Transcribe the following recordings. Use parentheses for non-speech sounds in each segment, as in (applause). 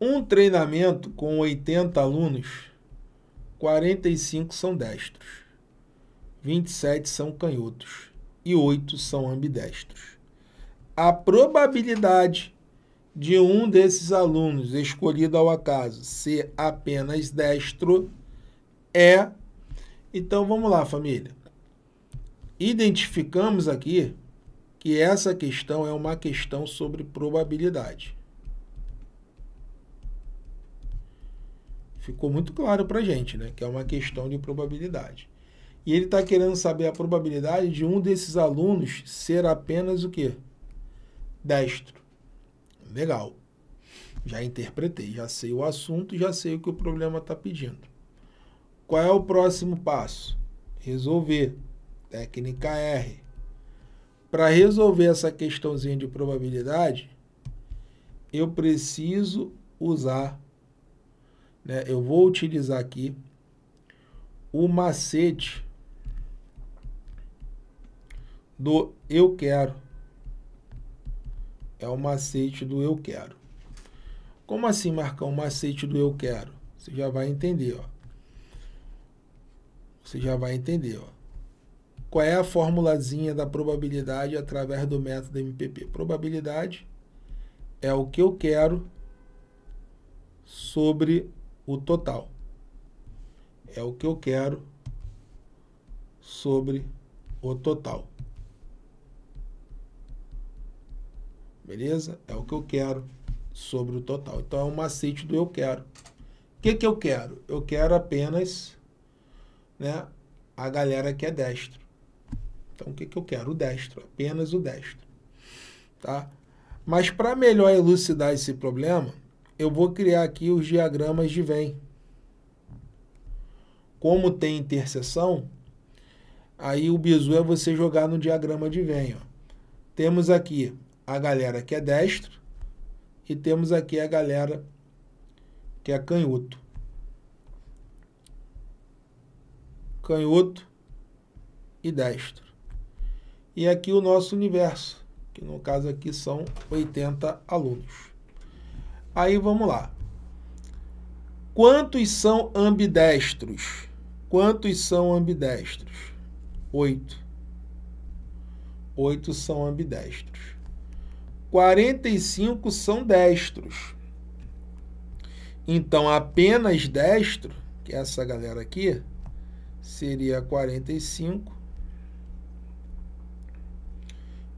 Um treinamento com 80 alunos, 45 são destros, 27 são canhotos e 8 são ambidestros. A probabilidade de um desses alunos escolhido ao acaso ser apenas destro é. Então vamos lá, família. Identificamos aqui que essa questão é uma questão sobre probabilidade. ficou muito claro para a gente, né? Que é uma questão de probabilidade. E ele está querendo saber a probabilidade de um desses alunos ser apenas o quê? Destro. Legal. Já interpretei, já sei o assunto, já sei o que o problema está pedindo. Qual é o próximo passo? Resolver. Técnica R. Para resolver essa questãozinha de probabilidade, eu preciso usar né? Eu vou utilizar aqui o macete do eu quero. É o macete do eu quero. Como assim marcar o macete do eu quero? Você já vai entender, ó. Você já vai entender, ó. Qual é a formulazinha da probabilidade através do método MPP? Probabilidade é o que eu quero sobre o total. É o que eu quero sobre o total. Beleza? É o que eu quero sobre o total. Então é um macete do eu quero. O que, que eu quero? Eu quero apenas né, a galera que é destro. Então o que, que eu quero? O destro, apenas o destro. Tá? Mas para melhor elucidar esse problema, eu vou criar aqui os diagramas de Venn. Como tem interseção, aí o bizu é você jogar no diagrama de Venn. Ó. Temos aqui a galera que é destro e temos aqui a galera que é canhoto. Canhoto e destro. E aqui o nosso universo, que no caso aqui são 80 alunos. Aí vamos lá. Quantos são ambidestros? Quantos são ambidestros? Oito. Oito são ambidestros. 45 são destros. Então, apenas destro, que é essa galera aqui, seria 45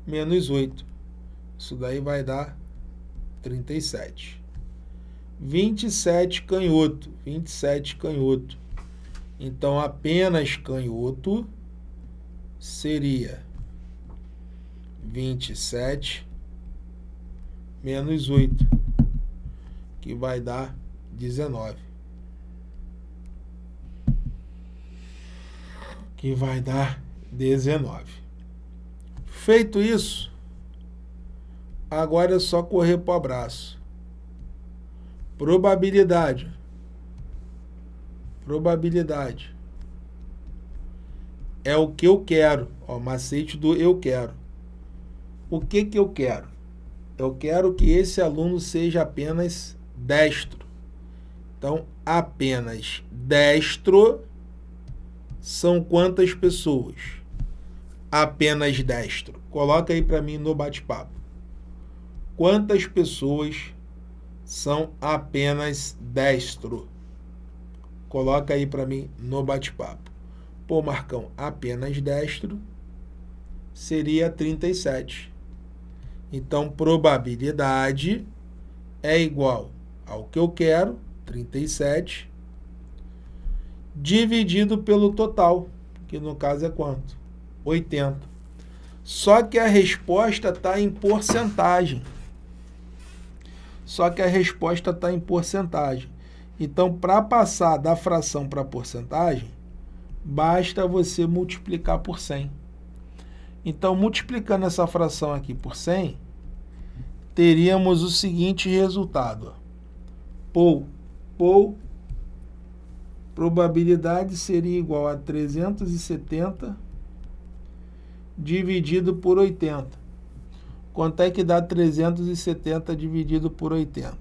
menos 8. Isso daí vai dar 37. 27 canhoto, 27 canhoto. Então apenas canhoto seria 27 menos 8, que vai dar 19. Que vai dar 19. Feito isso, agora é só correr para o abraço. Probabilidade. Probabilidade. É o que eu quero. Ó, macete do eu quero. O que que eu quero? Eu quero que esse aluno seja apenas destro. Então, apenas destro são quantas pessoas? Apenas destro. Coloca aí para mim no bate-papo. Quantas pessoas são apenas destro. Coloca aí para mim no bate-papo. Pô, Marcão, apenas destro seria 37. Então, probabilidade é igual ao que eu quero, 37, dividido pelo total, que no caso é quanto? 80. Só que a resposta está em porcentagem só que a resposta está em porcentagem. Então, para passar da fração para porcentagem, basta você multiplicar por 100. Então, multiplicando essa fração aqui por 100, teríamos o seguinte resultado. Pou, pou, probabilidade seria igual a 370 dividido por 80. Quanto é que dá 370 dividido por 80?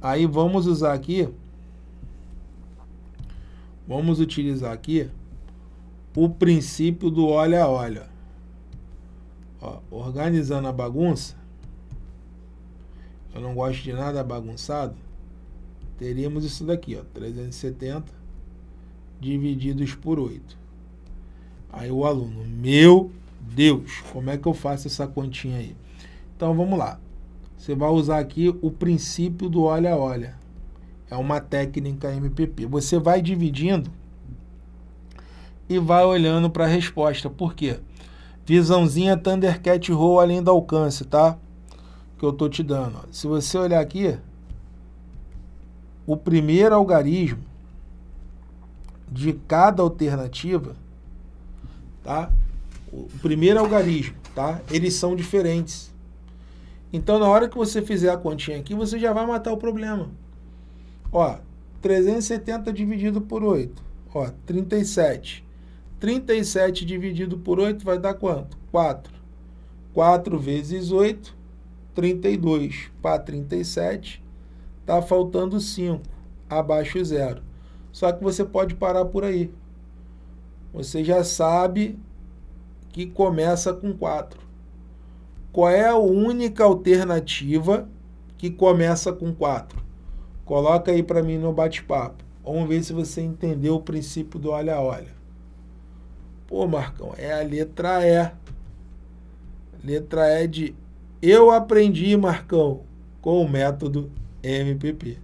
Aí vamos usar aqui, vamos utilizar aqui o princípio do olha a olha. Ó, organizando a bagunça, eu não gosto de nada bagunçado, teríamos isso daqui, ó, 370 divididos por 8. Aí o aluno, meu Deus, como é que eu faço essa continha aí? Então vamos lá. Você vai usar aqui o princípio do olha olha. É uma técnica MPP. Você vai dividindo e vai olhando para a resposta. Por quê? Visãozinha Thundercat Roll além do alcance, tá? Que eu tô te dando. Se você olhar aqui, o primeiro algarismo de cada alternativa, tá? O primeiro algarismo, tá? Eles são diferentes. Então, na hora que você fizer a continha aqui, você já vai matar o problema. Ó, 370 dividido por 8. Ó, 37. 37 dividido por 8 vai dar quanto? 4. 4 vezes 8, 32. Para 37, está faltando 5. Abaixo zero. Só que você pode parar por aí. Você já sabe que começa com 4. Qual é a única alternativa que começa com 4? Coloca aí para mim no bate-papo. Vamos ver se você entendeu o princípio do olha-olha. Pô, Marcão, é a letra E. Letra E de Eu aprendi, Marcão, com o método MPP.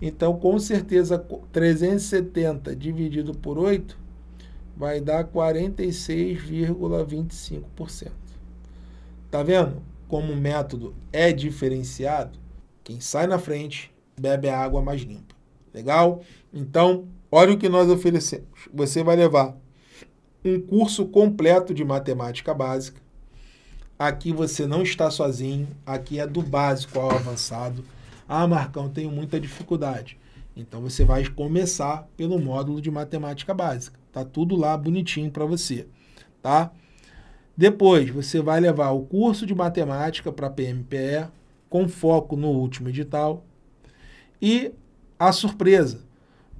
Então, com certeza, 370 dividido por 8 vai dar 46,25%. Tá vendo como o método é diferenciado? Quem sai na frente bebe a água mais limpa. Legal? Então, olha o que nós oferecemos. Você vai levar um curso completo de matemática básica. Aqui você não está sozinho, aqui é do básico ao avançado. Ah, Marcão, tenho muita dificuldade. Então você vai começar pelo módulo de matemática básica. Tá tudo lá bonitinho para você, tá? Depois, você vai levar o curso de matemática para a PMPE, com foco no último edital. E a surpresa,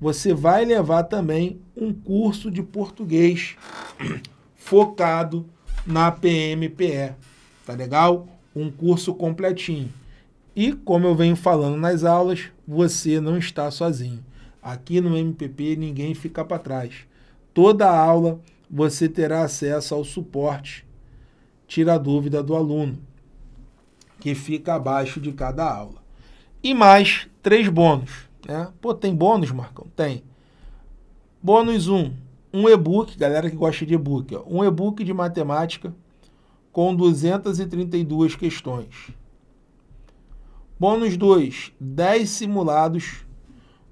você vai levar também um curso de português (clears throat) focado na PMPE, tá legal? Um curso completinho. E como eu venho falando nas aulas, você não está sozinho. Aqui no MPP ninguém fica para trás. Toda aula você terá acesso ao suporte tira a dúvida do aluno, que fica abaixo de cada aula. E mais três bônus. Né? Pô, tem bônus, Marcão? Tem. Bônus 1, um, um e-book, galera que gosta de e-book, ó, um e-book de matemática com 232 questões. Bônus 2, 10 simulados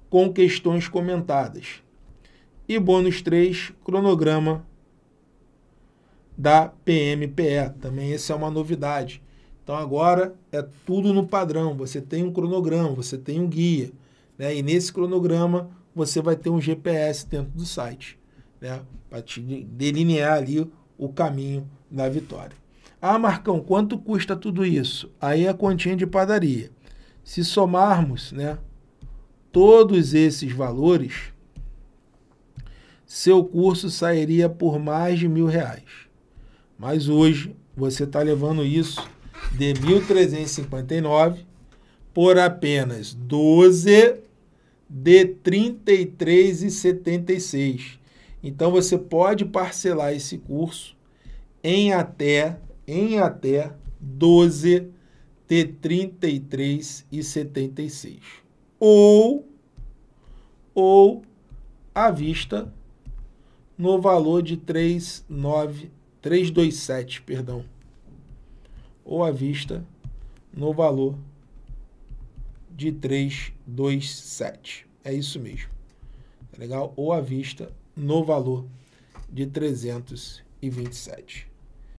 com questões comentadas. E bônus 3, cronograma da PMPE. Também essa é uma novidade. Então agora é tudo no padrão. Você tem um cronograma, você tem um guia, né? E nesse cronograma você vai ter um GPS dentro do site, né? Para te delinear ali o caminho da vitória. Ah, Marcão, quanto custa tudo isso? Aí é a continha de padaria. Se somarmos, né? Todos esses valores, seu curso sairia por mais de mil reais. Mas hoje você está levando isso de 1.359 por apenas 12 de 33,76. Então você pode parcelar esse curso em até em até 12 de 33,76 ou ou à vista no valor de 3,9 327, perdão. Ou à vista no valor de 327. É isso mesmo. Tá legal? Ou à vista no valor de 327.